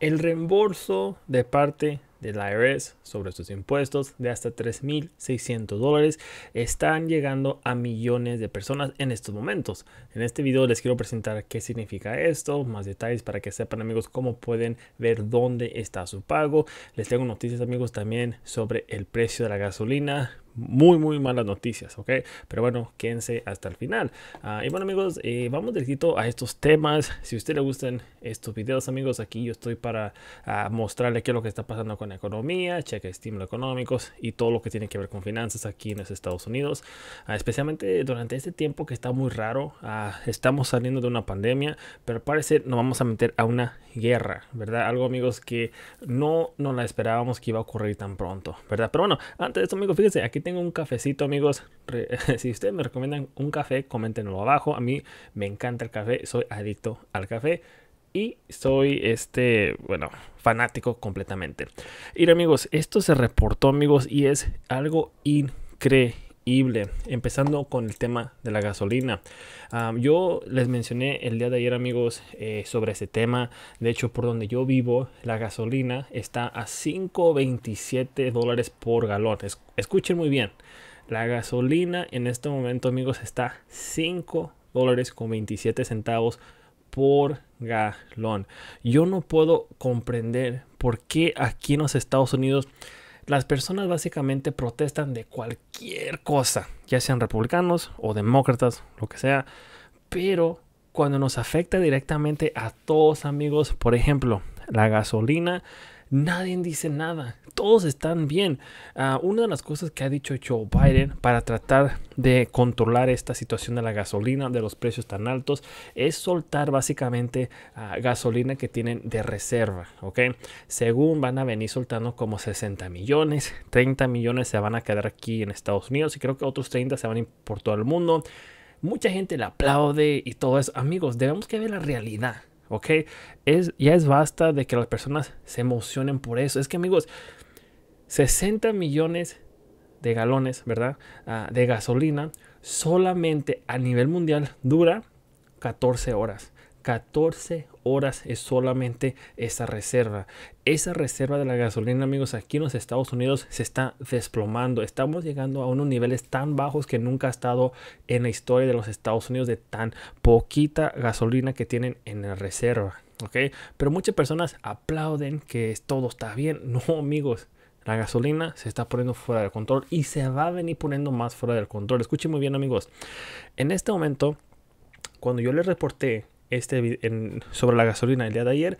el reembolso de parte del IRS e sobre sus impuestos de hasta 3.600 dólares están llegando a millones de personas en estos momentos. En este video les quiero presentar qué significa esto, más detalles para que sepan amigos cómo pueden ver dónde está su pago. Les tengo noticias amigos también sobre el precio de la gasolina, muy, muy malas noticias, ¿ok? Pero bueno, quédense hasta el final. Ah, y bueno, amigos, eh, vamos directito a estos temas. Si a usted le gustan estos videos, amigos, aquí yo estoy para ah, mostrarle qué es lo que está pasando con la economía, cheque estímulo económicos y todo lo que tiene que ver con finanzas aquí en los Estados Unidos. Ah, especialmente durante este tiempo que está muy raro, estamos saliendo de una pandemia, pero parece nos vamos a meter a una guerra, ¿verdad? Algo, amigos, que no nos la esperábamos que iba a ocurrir tan pronto, ¿verdad? Pero bueno, antes de esto, amigos, fíjense, aquí tengo un cafecito, amigos. si ustedes me recomiendan un café, coméntenlo abajo. A mí me encanta el café, soy adicto al café. Y soy este, bueno, fanático completamente. Y amigos, esto se reportó, amigos, y es algo increíble empezando con el tema de la gasolina. yo les mencioné el día de ayer, amigos, eh, sobre ese tema. De hecho, por donde yo vivo, la gasolina está a 5.27 dólares por galón. escuchen muy bien. La gasolina en este momento, amigos, está 5 dólares con 27 centavos por galón. Yo no puedo comprender por qué aquí en los Estados Unidos las personas básicamente protestan de cualquier cosa, ya sean republicanos o demócratas, lo que sea, pero cuando nos afecta directamente a todos amigos, por ejemplo, la gasolina nadie dice nada, todos están bien. Ah, una de las cosas que ha dicho Joe Biden para tratar de controlar esta situación de la gasolina, de los precios tan altos, es soltar básicamente ah, gasolina que tienen de reserva, ¿ok? Según van a venir soltando como 60 millones, 30 millones se van a quedar aquí en Estados Unidos y creo que otros 30 se van a ir por todo el mundo. Mucha gente le aplaude y todo eso. Amigos, debemos que ver la realidad ¿ok? Es, ya es basta de que las personas se emocionen por eso. Es que amigos, 60 millones de galones, ¿verdad? Ah, de gasolina solamente a nivel mundial dura 14 horas. 14 horas es solamente esa reserva. Esa reserva de la gasolina, amigos, aquí en los Estados Unidos se está desplomando. Estamos llegando a unos niveles tan bajos que nunca ha estado en la historia de los Estados Unidos de tan poquita gasolina que tienen en la reserva. ¿ok? Pero muchas personas aplauden que todo está bien. No, amigos. La gasolina se está poniendo fuera del control y se va a venir poniendo más fuera del control. Escuchen muy bien, amigos. En este momento, cuando yo les reporté este, sobre la gasolina el día de ayer,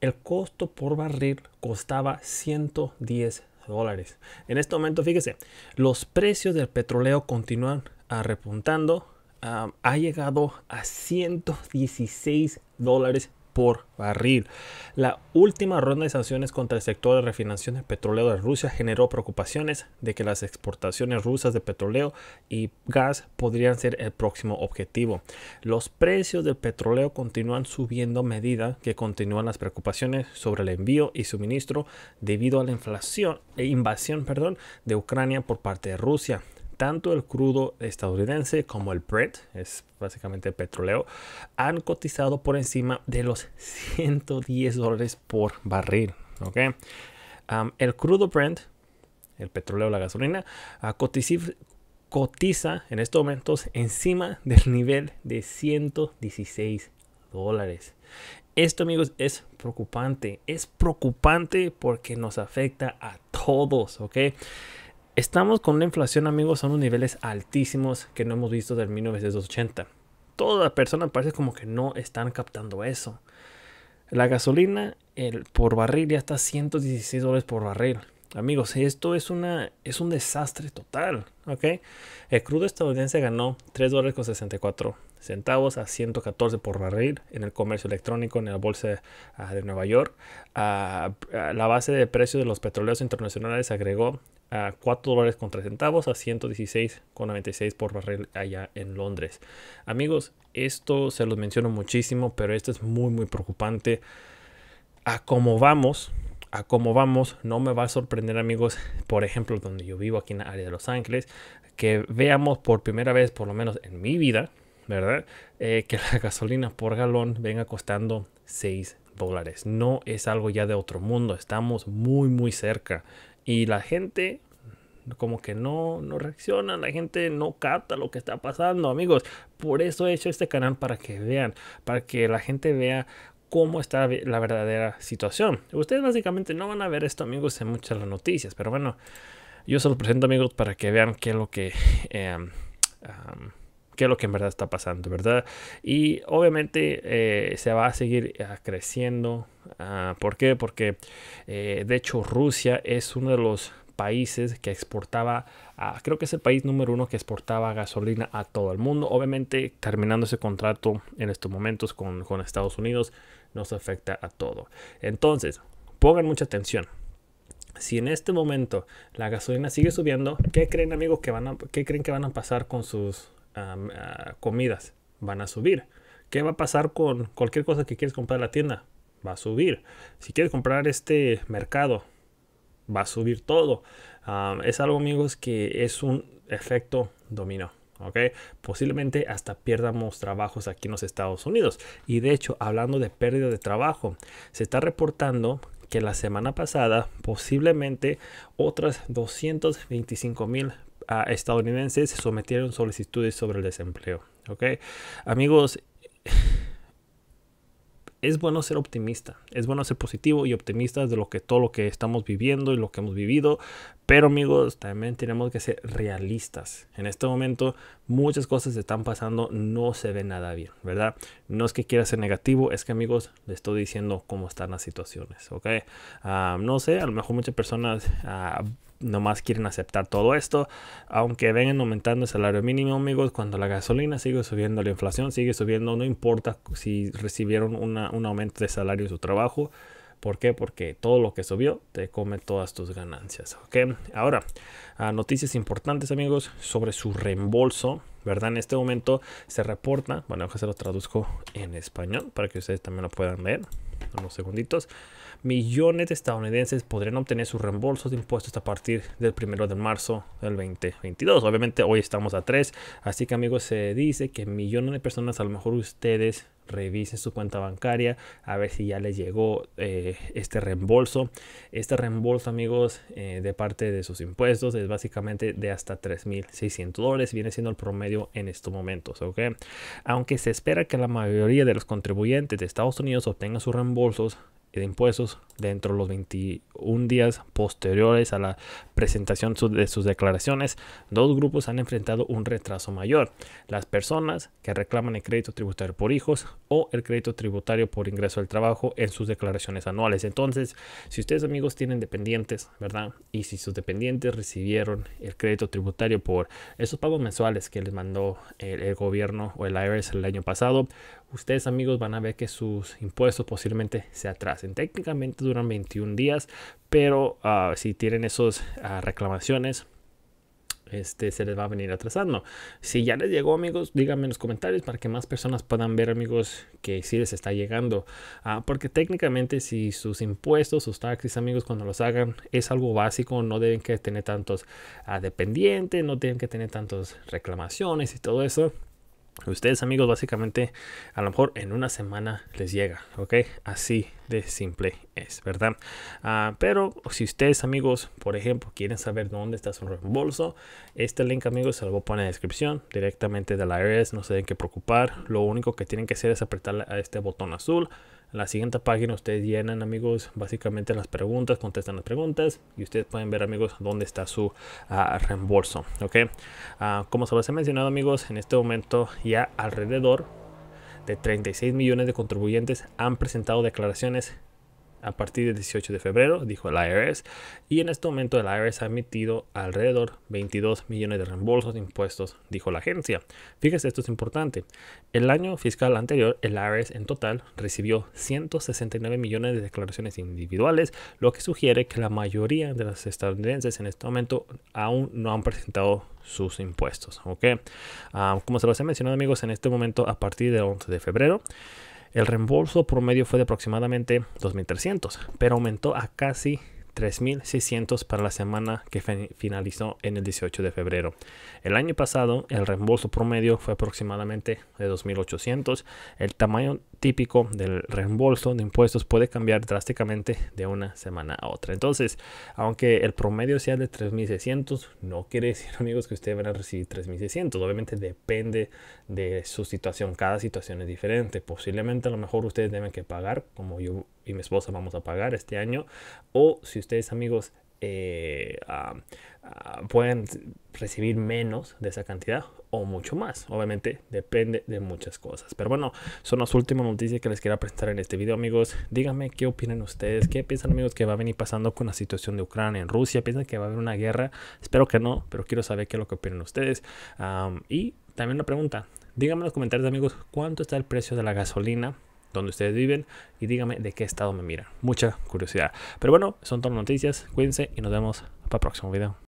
el costo por barril costaba 110 dólares. En este momento, fíjese, los precios del petróleo continúan ah, repuntando. Ah, ha llegado a 116 dólares por barril. La última ronda de sanciones contra el sector de refinación del petróleo de Rusia generó preocupaciones de que las exportaciones rusas de petróleo y gas podrían ser el próximo objetivo. Los precios del petróleo continúan subiendo a medida que continúan las preocupaciones sobre el envío y suministro debido a la inflación e invasión perdón, de Ucrania por parte de Rusia tanto el crudo estadounidense como el Brent, es básicamente el petróleo, han cotizado por encima de los 110 dólares por barril. ¿okay? el crudo Brent, el petróleo, la gasolina, ah, cotiza en estos momentos encima del nivel de 116 dólares. Esto, amigos, es preocupante. Es preocupante porque nos afecta a todos, ¿ok? Estamos con una inflación, amigos, a unos niveles altísimos que no hemos visto desde 1980. Toda persona parece como que no están captando eso. La gasolina el, por barril ya está a 116 dólares por barril. Amigos, esto es, una, es un desastre total, ¿ok? El crudo estadounidense ganó 3 dólares con 64 centavos a 114 por barril en el comercio electrónico en la bolsa ah, de Nueva York. Ah, ah, la base de precios de los petroleros internacionales agregó a 4 dólares con 3 centavos a 116,96 por barril allá en Londres. Amigos, esto se los menciono muchísimo, pero esto es muy muy preocupante. A cómo vamos, a cómo vamos, no me va a sorprender amigos, por ejemplo, donde yo vivo aquí en la área de Los Ángeles, que veamos por primera vez, por lo menos en mi vida, ¿verdad? Eh, que la gasolina por galón venga costando 6 dólares. No es algo ya de otro mundo, estamos muy, muy cerca. Y la gente como que no, no reacciona, la gente no capta lo que está pasando, amigos. Por eso he hecho este canal para que vean, para que la gente vea cómo está la verdadera situación. Ustedes básicamente no van a ver esto, amigos, en muchas de las noticias, pero bueno, yo se los presento, amigos, para que vean qué es lo que... Em, qué lo que en verdad está pasando, ¿verdad? Y obviamente eh, se va a seguir eh, creciendo. Ah, ¿Por qué? Porque eh, de hecho Rusia es uno de los países que exportaba, creo que es el país número uno que exportaba gasolina a todo el mundo. Obviamente terminando ese contrato en estos momentos con Estados Unidos, nos afecta a todo. Entonces, pongan mucha atención. Si en este momento la gasolina sigue subiendo, ¿qué creen amigos que van a, qué creen que van a pasar con sus ah, comidas? Van a subir. ¿Qué va a pasar con cualquier cosa que quieres comprar en la tienda? Va a subir. Si quieres comprar este mercado, va a subir todo. Ah, es algo amigos que es un efecto dominó. ¿ok? Posiblemente hasta pierdamos trabajos aquí en los Estados Unidos. Y de hecho, hablando de pérdida de trabajo, se está reportando que la semana pasada posiblemente otras 225 mil ah, estadounidenses sometieron solicitudes sobre el desempleo. ¿ok? Amigos, es bueno ser optimista, es bueno ser positivo y optimista de lo que todo lo que estamos viviendo y lo que hemos vivido, pero amigos, también tenemos que ser realistas. En este momento muchas cosas están pasando, no se ve nada bien, ¿verdad? No es que quiera ser negativo, es que amigos, les estoy diciendo cómo están las situaciones, ¿ok? Ah, no sé, a lo mejor muchas personas... Ah, nomás quieren aceptar todo esto, aunque vengan aumentando el salario mínimo, amigos, cuando la gasolina sigue subiendo, la inflación sigue subiendo, no importa si recibieron un aumento de salario en su trabajo. ¿Por qué? Porque todo lo que subió te come todas tus ganancias. ¿ok? Ahora, ah, noticias importantes amigos sobre su reembolso. ¿Verdad? En este momento se reporta, bueno, que se lo traduzco en español para que ustedes también lo puedan ver Unos segunditos millones de estadounidenses podrían obtener sus reembolsos de impuestos a partir del 1 de marzo del 2022. Obviamente hoy estamos a 3, así que amigos se dice que millones de personas, a lo mejor ustedes revisen su cuenta bancaria a ver si ya les llegó eh, este reembolso. Este reembolso, amigos, eh, de parte de sus impuestos es básicamente de hasta 3.600 dólares. Viene siendo el promedio en estos momentos, ¿ok? Aunque se espera que la mayoría de los contribuyentes de Estados Unidos obtengan sus reembolsos eh, de impuestos dentro de los 21 días posteriores a la presentación de sus declaraciones, dos grupos han enfrentado un retraso mayor. Las personas que reclaman el crédito tributario por hijos o el crédito tributario por ingreso al trabajo en sus declaraciones anuales. Entonces, si ustedes amigos tienen dependientes, ¿verdad? Y si sus dependientes recibieron el crédito tributario por esos pagos mensuales que les mandó el, gobierno o el IRS el año pasado, ustedes amigos van a ver que sus impuestos posiblemente se atrasan técnicamente duran 21 días, pero ah, si tienen esas ah, reclamaciones, este, se les va a venir atrasando. Si ya les llegó, amigos, díganme en los comentarios para que más personas puedan ver, amigos, que si les está llegando. Ah, porque técnicamente, si sus impuestos, sus taxis, amigos, cuando los hagan, es algo básico, no deben que tener tantos dependientes, no tienen que tener tantas reclamaciones y todo eso. Ustedes amigos básicamente a lo mejor en una semana les llega, ¿ok? Así de simple es, ¿verdad? Ah, pero si ustedes amigos, por ejemplo, quieren saber dónde está su reembolso, este link amigos se lo voy a poner en la descripción directamente de la IRS, no se den que preocupar, lo único que tienen que hacer es apretar a este botón azul en la siguiente página ustedes llenan, amigos, básicamente las preguntas, contestan las preguntas y ustedes pueden ver, amigos, dónde está su ah, reembolso. ¿Ok? Ah, como se los he mencionado, amigos, en este momento ya alrededor de 36 millones de contribuyentes han presentado declaraciones a partir del 18 de febrero, dijo el IRS, y en este momento el IRS ha emitido alrededor 22 millones de reembolsos de impuestos, dijo la agencia. Fíjese, esto es importante. El año fiscal anterior, el IRS en total recibió 169 millones de declaraciones individuales, lo que sugiere que la mayoría de los estadounidenses en este momento aún no han presentado sus impuestos. ¿ok? Ah, como se los he mencionado amigos, en este momento a partir del 11 de febrero, el reembolso promedio fue de aproximadamente 2.300, pero aumentó a casi 3.600 para la semana que finalizó en el 18 de febrero. El año pasado el reembolso promedio fue aproximadamente de 2.800. El tamaño típico del reembolso de impuestos puede cambiar drásticamente de una semana a otra. Entonces, aunque el promedio sea de 3.600, no quiere decir amigos que ustedes van a recibir 3.600. Obviamente depende de su situación. Cada situación es diferente. Posiblemente a lo mejor ustedes deben que pagar, como yo y mi esposa vamos a pagar este año. O si ustedes amigos eh, ah, ah, pueden recibir menos de esa cantidad o mucho más. Obviamente depende de muchas cosas. Pero bueno, son las últimas noticias que les quiero presentar en este video, amigos. Díganme qué opinan ustedes, qué piensan, amigos, que va a venir pasando con la situación de Ucrania en Rusia. ¿Piensan que va a haber una guerra? Espero que no, pero quiero saber qué es lo que opinan ustedes. y también una pregunta. Díganme en los comentarios, amigos, cuánto está el precio de la gasolina donde ustedes viven y dígame de qué estado me miran. Mucha curiosidad. Pero bueno, son todas noticias. Cuídense y nos vemos para el próximo video.